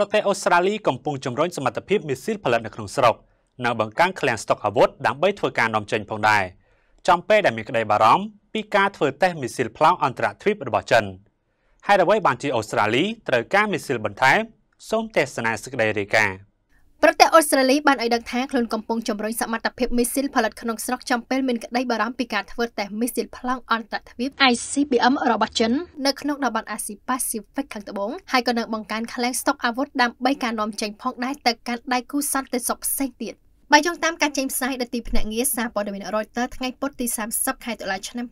រដ្ឋាភិបាលអូស្ត្រាលីកំពុងជំរុញសមត្ថភាពមីស៊ីលផលិតនៅក្នុងស្រុកនៅបង្កើនឃ្លាំងស្តុកអាវុធដើម្បីធ្វើការនាំចេញផងដែរចំពេលដែលមានក្តីបារម្ភពីការធ្វើតេស្តមីស៊ីលផ្លោងអន្តរជាតិរបស់ចិនហើយអ្វីបានជាអូស្ត្រាលីត្រូវការមីស៊ីល បន្ថែមសូមទេសនាសេចក្តីរាយការណ៍ប្រទេសអូស្ត្រាលីបានឲ្យដឹងថាខ្លួនកំពុងជំរុញសមត្ថភាពមីស៊ីលផលិតក្នុងស្រុកចំពេលមានក្តីបារម្ភពីការធ្វើតេស្តមីស៊ីលប្លង់អន្តរជាតិ ICBM របស់ចិននៅក្នុងតំបន់អាស៊ីប៉ាស៊ីហ្វិកខាងត្បូងហើយក៏នឹងបង្កើនខ្លាំងស្តុកអាវុធដើម្បីការនាំចេញផងដែរទៅកាន់ដៃគូសន្តិសុខផ្សេងទៀត។បើយោងតាមការចេញផ្សាយដល់ទីភ្នាក់ងារសារព័ត៌មាន Reuters ថ្ងៃពុធទី30ខែតុលាឆ្នាំ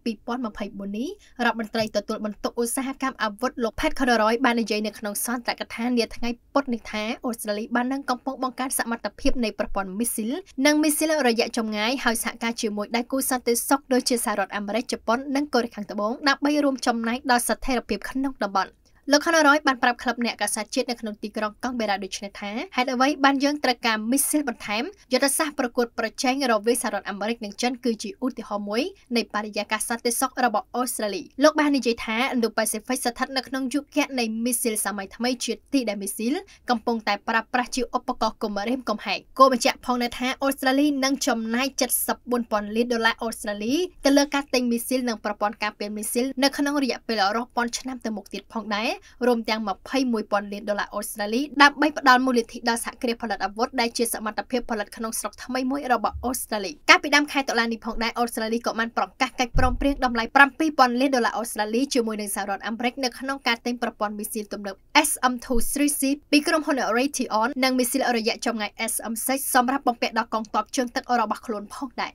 2024នេះរដ្ឋមន្ត្រីទទួលបន្ទុកឧស្សាហកម្មអាវុធលោក Pat Conroy បាននិយាយនៅក្នុងសន្ទរកថានាថ្ងៃពុធនេះថាអូស្ត្រាលីបាននឹងកំពុងបង្កើនសមត្ថភាពនៃប្រព័ន្ធមីស៊ីលនិងមីស៊ីលរយៈចម្ងាយហើយសហការជាមួយដៃគូសន្តិសុខដូចជាសហរដ្ឋអាមេរិកជប៉ុននិងកូរ៉េខាងត្បូងដើម្បីរួមចំណែកដល់ស្ថិរភាពក្នុងតំបន់។លោកខុនរ៉យបានប្រាប់ក្លឹបអ្នកកាសាជាតិនៅក្នុងទីក្រុងកង់បេរ៉ាដូចនេះថាហេតុអ្វីបានយើងត្រូវការមីស៊ីលបន្ថែមយុទ្ធសាស្ត្រប្រកួតប្រជែងរវាងសហរដ្ឋអាមេរិកនិងចិនគឺជាឧទាហរណ៍មួយនៃបរិយាកាសសន្តិសុខរបស់អូស្ត្រាលីលោកបាននិយាយថា Indo-Pacific ស្ថិតនៅក្នុងយុគនៃមីស៊ីលសម័យថ្មីជាទីដែលមីស៊ីលកំពុងតែប្រើប្រាស់ជាឧបករណ៍គំរាមកំហែងគោបញ្ជាក់ផងនៅថាអូស្ត្រាលីនឹងចំណាយ74,000លានដុល្លារអូស្ត្រាលីទៅលើការទិញមីស៊ីលនិងប្រព័ន្ធការពារមីស៊ីលនៅក្នុងរយៈពេលរាប់ពាន់ឆ្នាំទៅមុខទៀតផងដែររួមទាំង21,000លានដុល្លារអូស្ត្រាលីដើម្បីផ្តល់មូលនិធិដល់សហគ្រាសផលិតអាវុធដែលជាសមត្ថភាពផលិតក្នុងស្រុកថ្មីមួយរបស់អូស្ត្រាលីកាលពីដើមខែតុលានេះផងដែរអូស្ត្រាលីក៏បានប្រកាសកិច្ចព្រមព្រៀងតម្លៃ7,000លានដុល្លារអូស្ត្រាលីជាមួយនឹងសហរដ្ឋអាមេរិកនៅក្នុងការទិញប្រព័ន្ធមីស៊ីលទំនើប SM-23C ពីក្រុមហ៊ុន Raytheon និងមីស៊ីលរយៈចម្ងាយ SM-6 សម្រាប់បំពាក់ដល់កងទ័ពជើងទឹករបស់ខ្លួនផងដែរ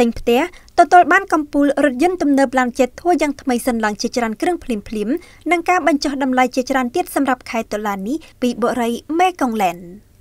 ទិញផ្ទះទទួលបានកម្ពូលរថយន្តទំនើបឡើងចិត្តធួយ៉ាងថ្មីសិនឡើងជាច្រើនគ្រឿងភ្លាមភ្លាមនិងការបញ្ចុះតម្លៃជាច្រើនទៀតសម្រាប់ខែតុលានេះពីបុរីមេកុងឡែន។